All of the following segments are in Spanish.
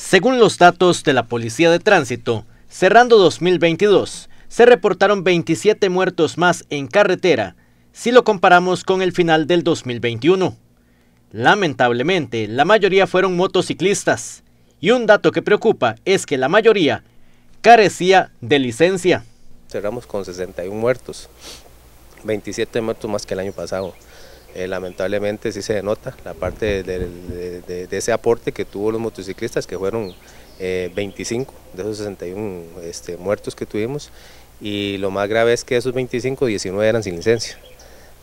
Según los datos de la Policía de Tránsito, cerrando 2022, se reportaron 27 muertos más en carretera, si lo comparamos con el final del 2021. Lamentablemente, la mayoría fueron motociclistas, y un dato que preocupa es que la mayoría carecía de licencia. Cerramos con 61 muertos, 27 muertos más que el año pasado. Eh, lamentablemente sí se denota la parte de, ese aporte que tuvo los motociclistas, que fueron 25 eh, de esos 61 este, muertos que tuvimos, y lo más grave es que esos 25, 19 eran sin licencia.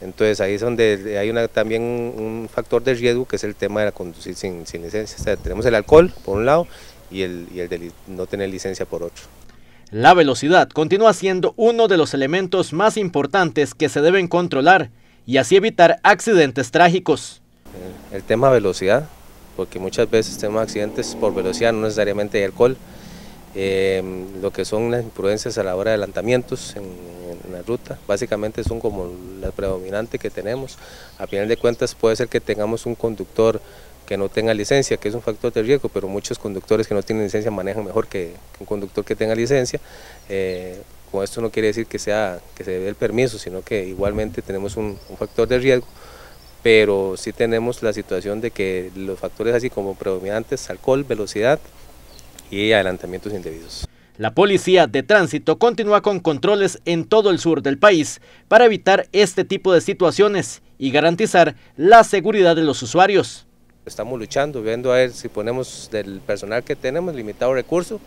Entonces ahí es donde hay también un factor de riesgo que es el tema de conducir sin, licencia. tenemos el alcohol por un lado y el, y el de no tener licencia por otro. La velocidad continúa siendo uno de los elementos más importantes que se deben controlar y así evitar accidentes trágicos. El tema velocidad, porque muchas veces tenemos accidentes por velocidad, no necesariamente de alcohol. Eh, lo que son las imprudencias a la hora de adelantamientos en, la ruta, básicamente son como la predominante que tenemos. A final de cuentas puede ser que tengamos un conductor que no tenga licencia, que es un factor de riesgo, pero muchos conductores que no tienen licencia manejan mejor que, un conductor que tenga licencia. Eh, esto no quiere decir que, sea, que se dé el permiso, sino que igualmente tenemos un, factor de riesgo, pero sí tenemos la situación de que los factores así como predominantes, alcohol, velocidad y adelantamientos indebidos. La policía de tránsito continúa con controles en todo el sur del país para evitar este tipo de situaciones y garantizar la seguridad de los usuarios. Estamos luchando, viendo a ver si ponemos del personal que tenemos limitado recurso,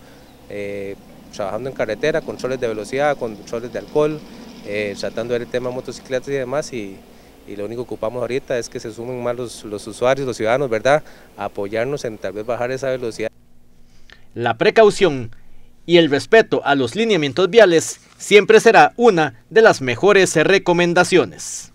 eh, trabajando en carretera, controles de velocidad, controles de alcohol, eh, tratando el tema de motocicletas y demás y, lo único que ocupamos ahorita es que se sumen más los, los usuarios, los ciudadanos, ¿verdad? apoyarnos en tal vez bajar esa velocidad. La precaución y el respeto a los lineamientos viales siempre será una de las mejores recomendaciones.